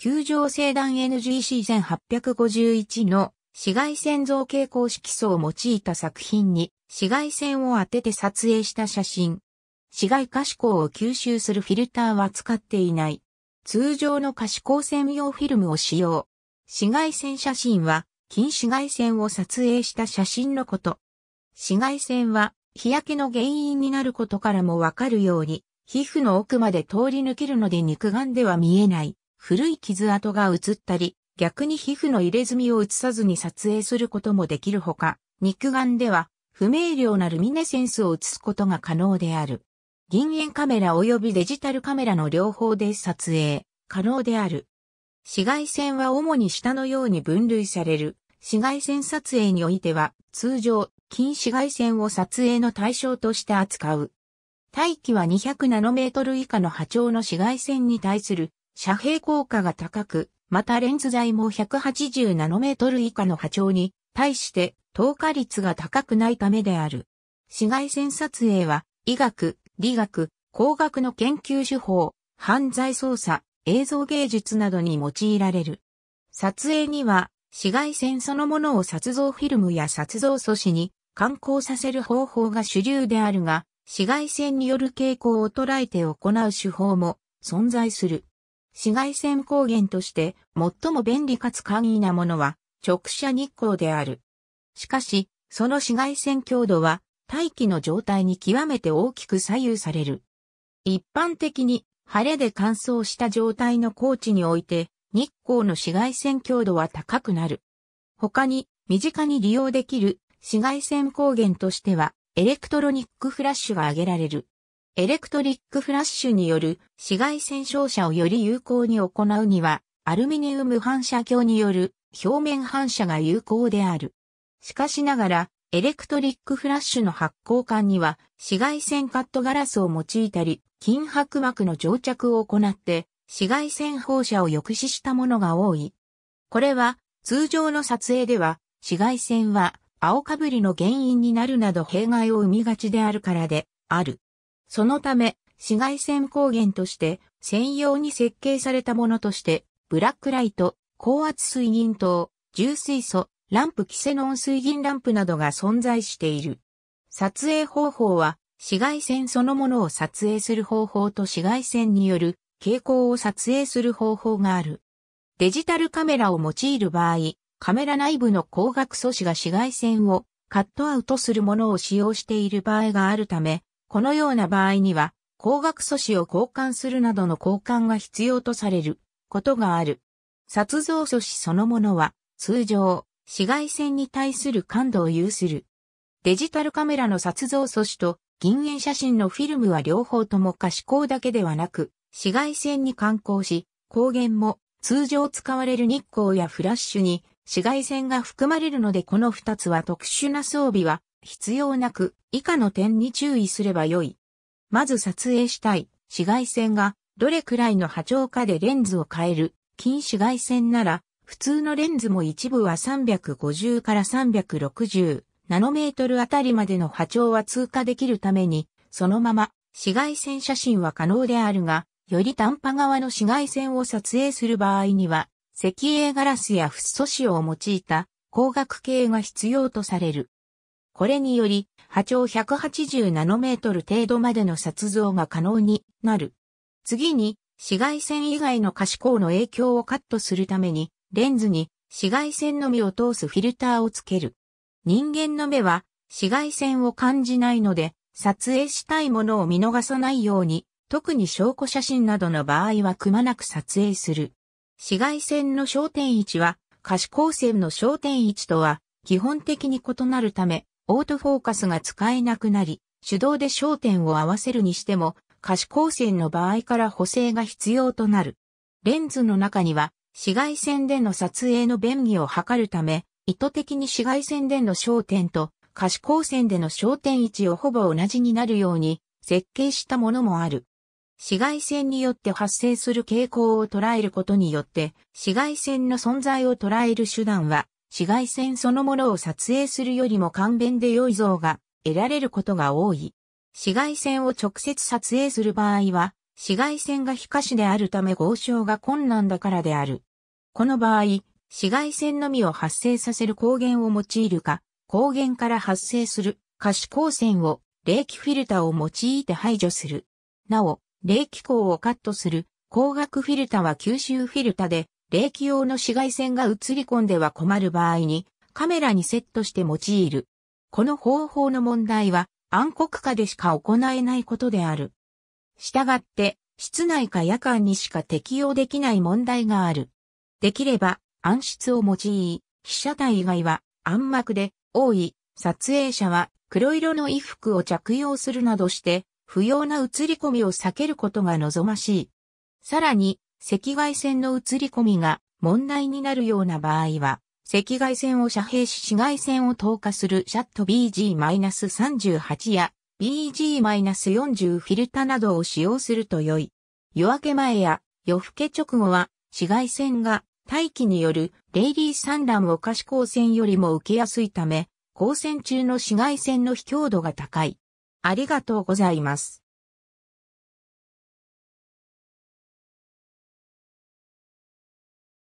球状正断 NGC1851 の紫外線造形公式素を用いた作品に紫外線を当てて撮影した写真。紫外可視光を吸収するフィルターは使っていない。通常の可視光線用フィルムを使用。紫外線写真は近紫外線を撮影した写真のこと。紫外線は日焼けの原因になることからもわかるように、皮膚の奥まで通り抜けるので肉眼では見えない古い傷跡が映ったり、逆に皮膚の入れ墨を映さずに撮影することもできるほか、肉眼では不明瞭なルミネセンスを映すことが可能である。銀塩カメラ及びデジタルカメラの両方で撮影、可能である。紫外線は主に下のように分類される。紫外線撮影においては、通常、近紫外線を撮影の対象として扱う。大気は200ナノメートル以下の波長の紫外線に対する遮蔽効果が高く、またレンズ材も180ナノメートル以下の波長に対して透過率が高くないためである。紫外線撮影は医学、理学、工学の研究手法、犯罪捜査、映像芸術などに用いられる。撮影には紫外線そのものを撮像フィルムや撮像素子に観光させる方法が主流であるが、紫外線による傾向を捉えて行う手法も存在する。紫外線光源として最も便利かつ簡易なものは直射日光である。しかし、その紫外線強度は大気の状態に極めて大きく左右される。一般的に晴れで乾燥した状態の高地において日光の紫外線強度は高くなる。他に身近に利用できる紫外線光源としてはエレクトロニックフラッシュが挙げられる。エレクトリックフラッシュによる紫外線照射をより有効に行うには、アルミニウム反射鏡による表面反射が有効である。しかしながら、エレクトリックフラッシュの発光管には紫外線カットガラスを用いたり、金白膜の蒸着を行って紫外線放射を抑止したものが多い。これは通常の撮影では紫外線は青かぶりの原因になるなど弊害を生みがちであるからである。そのため、紫外線光源として専用に設計されたものとして、ブラックライト、高圧水銀灯、重水素、ランプキセノン水銀ランプなどが存在している。撮影方法は、紫外線そのものを撮影する方法と紫外線による傾向を撮影する方法がある。デジタルカメラを用いる場合、カメラ内部の光学素子が紫外線をカットアウトするものを使用している場合があるため、このような場合には、光学素子を交換するなどの交換が必要とされることがある。殺像素子そのものは、通常、紫外線に対する感度を有する。デジタルカメラの撮像素子と銀塩写真のフィルムは両方とも可視光だけではなく、紫外線に観光し、光源も通常使われる日光やフラッシュに紫外線が含まれるのでこの二つは特殊な装備は必要なく、以下の点に注意すればよい。まず撮影したい紫外線がどれくらいの波長かでレンズを変える近紫外線なら普通のレンズも一部は350から360ナノメートルあたりまでの波長は通過できるためにそのまま紫外線写真は可能であるがより短波側の紫外線を撮影する場合には石英ガラスやフッ素紙を用いた光学系が必要とされる。これにより、波長180ナノメートル程度までの撮像が可能になる。次に、紫外線以外の可視光の影響をカットするために、レンズに紫外線のみを通すフィルターをつける。人間の目は紫外線を感じないので、撮影したいものを見逃さないように、特に証拠写真などの場合はくまなく撮影する。紫外線の焦点位置は可視光線の焦点位置とは基本的に異なるため、オートフォーカスが使えなくなり、手動で焦点を合わせるにしても、可視光線の場合から補正が必要となる。レンズの中には、紫外線での撮影の便宜を図るため、意図的に紫外線での焦点と可視光線での焦点位置をほぼ同じになるように設計したものもある。紫外線によって発生する傾向を捉えることによって、紫外線の存在を捉える手段は紫外線そのものを撮影するよりも簡便で良い像が得られることが多い。紫外線を直接撮影する場合は、紫外線が皮下視であるため合照が困難だからである。この場合、紫外線のみを発生させる光源を用いるか、光源から発生する可視光線を冷気フィルターを用いて排除する。なお、冷気光をカットする光学フィルタは吸収フィルタで冷気用の紫外線が映り込んでは困る場合にカメラにセットして用いる。この方法の問題は暗黒化でしか行えないことである。したがって、室内か夜間にしか適用できない問題がある。できれば暗室を用い、被写体以外は暗幕で多い撮影者は黒色の衣服を着用するなどして不要な映り込みを避けることが望ましい。さらに赤外線の映り込みが問題になるような場合は、赤外線を遮蔽し紫外線を透過するシャット BG-38 や BG-40 フィルタなどを使用すると良い。夜明け前や夜更け直後は紫外線が大気によるレイリー散乱を可視光線よりも受けやすいため、光線中の紫外線の非強度が高い。ありがとうございます。